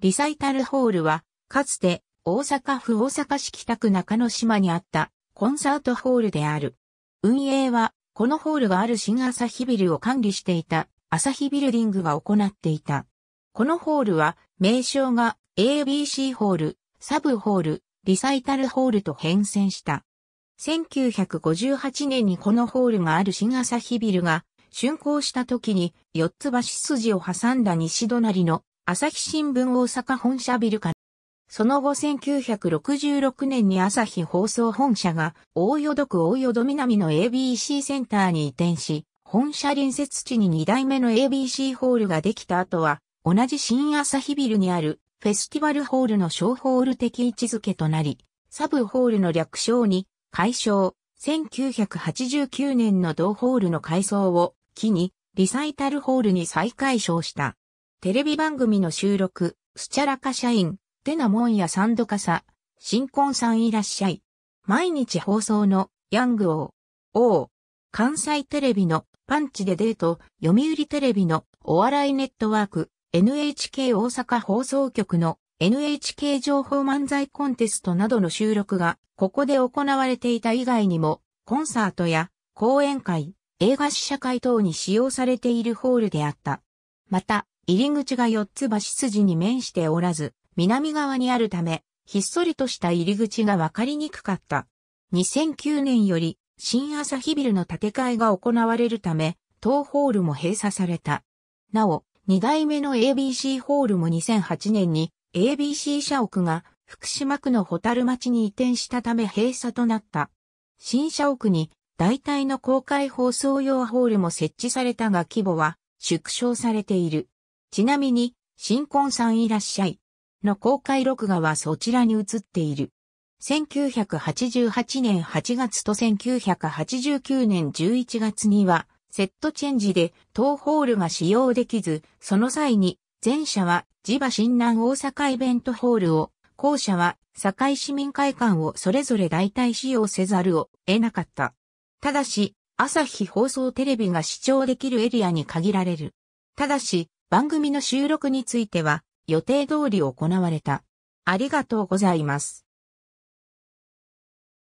リサイタルホールは、かつて大阪府大阪市北区中野島にあったコンサートホールである。運営は、このホールがある新朝日ビルを管理していた朝日ビルディングが行っていた。このホールは、名称が ABC ホール、サブホール、リサイタルホールと変遷した。1958年にこのホールがある新朝日ビルが竣工した時に四つ橋筋を挟んだ西隣の朝日新聞大阪本社ビルから、その後1966年に朝日放送本社が大淀区大淀南の ABC センターに移転し、本社隣接地に2代目の ABC ホールができた後は、同じ新朝日ビルにあるフェスティバルホールの小ホール的位置づけとなり、サブホールの略称に、解消、1989年の同ホールの改装を機に、リサイタルホールに再解消した。テレビ番組の収録、スチャラカ社員、テナモンやサンドカサ、新婚さんいらっしゃい。毎日放送の、ヤング王。王。関西テレビの、パンチでデート、読売テレビの、お笑いネットワーク、NHK 大阪放送局の、NHK 情報漫才コンテストなどの収録が、ここで行われていた以外にも、コンサートや、講演会、映画試写会等に使用されているホールであった。また、入り口が四つ橋筋に面しておらず、南側にあるため、ひっそりとした入り口がわかりにくかった。2009年より、新朝日ビルの建て替えが行われるため、当ホールも閉鎖された。なお、2代目の ABC ホールも2008年に ABC 社屋が福島区のホタル町に移転したため閉鎖となった。新社屋に大体の公開放送用ホールも設置されたが規模は縮小されている。ちなみに、新婚さんいらっしゃい。の公開録画はそちらに映っている。1988年8月と1989年11月には、セットチェンジで当ホールが使用できず、その際に、前者は地場新南大阪イベントホールを、後者は堺市民会館をそれぞれ代替使用せざるを得なかった。ただし、朝日放送テレビが視聴できるエリアに限られる。ただし、番組の収録については予定通り行われた。ありがとうございます。